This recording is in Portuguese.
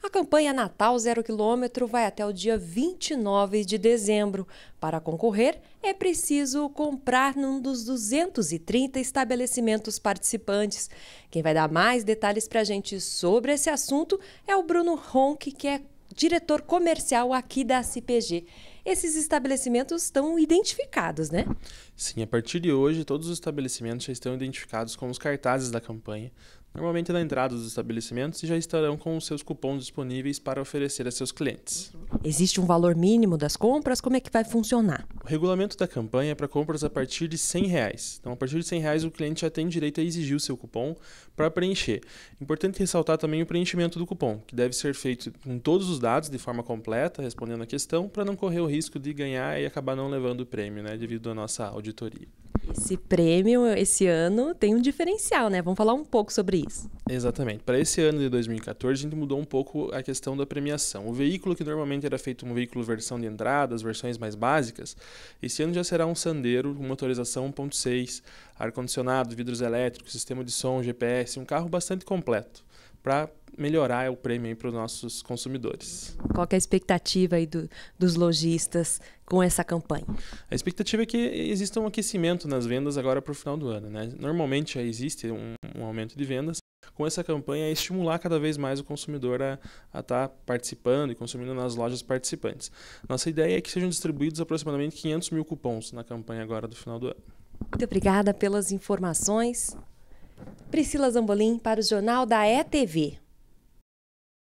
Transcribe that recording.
A campanha Natal Zero Quilômetro vai até o dia 29 de dezembro. Para concorrer, é preciso comprar num dos 230 estabelecimentos participantes. Quem vai dar mais detalhes para a gente sobre esse assunto é o Bruno Ronk, que é diretor comercial aqui da CPG. Esses estabelecimentos estão identificados, né? Sim, a partir de hoje, todos os estabelecimentos já estão identificados com os cartazes da campanha normalmente é na entrada dos estabelecimentos, e já estarão com os seus cupons disponíveis para oferecer a seus clientes. Existe um valor mínimo das compras? Como é que vai funcionar? O regulamento da campanha é para compras a partir de R$ 100. Reais. Então, a partir de R$ 100, reais, o cliente já tem direito a exigir o seu cupom para preencher. Importante ressaltar também o preenchimento do cupom, que deve ser feito com todos os dados de forma completa, respondendo a questão, para não correr o risco de ganhar e acabar não levando o prêmio, né, devido à nossa auditoria. Esse prêmio, esse ano, tem um diferencial, né? Vamos falar um pouco sobre isso. Exatamente. Para esse ano de 2014, a gente mudou um pouco a questão da premiação. O veículo que normalmente era feito um veículo versão de entrada, as versões mais básicas, esse ano já será um Sandero com motorização 1.6, ar-condicionado, vidros elétricos, sistema de som, GPS, um carro bastante completo para melhorar o prêmio para os nossos consumidores. Qual é a expectativa aí do, dos lojistas com essa campanha? A expectativa é que exista um aquecimento nas vendas agora para o final do ano. Né? Normalmente já existe um, um, aumento de vendas. Com essa campanha é estimular cada vez mais o consumidor a estar tá participando e consumindo nas lojas participantes. Nossa ideia é que sejam distribuídos aproximadamente 500 mil cupons na campanha agora do final do ano. Muito obrigada pelas informações. Priscila Zambolim para o Jornal da ETV.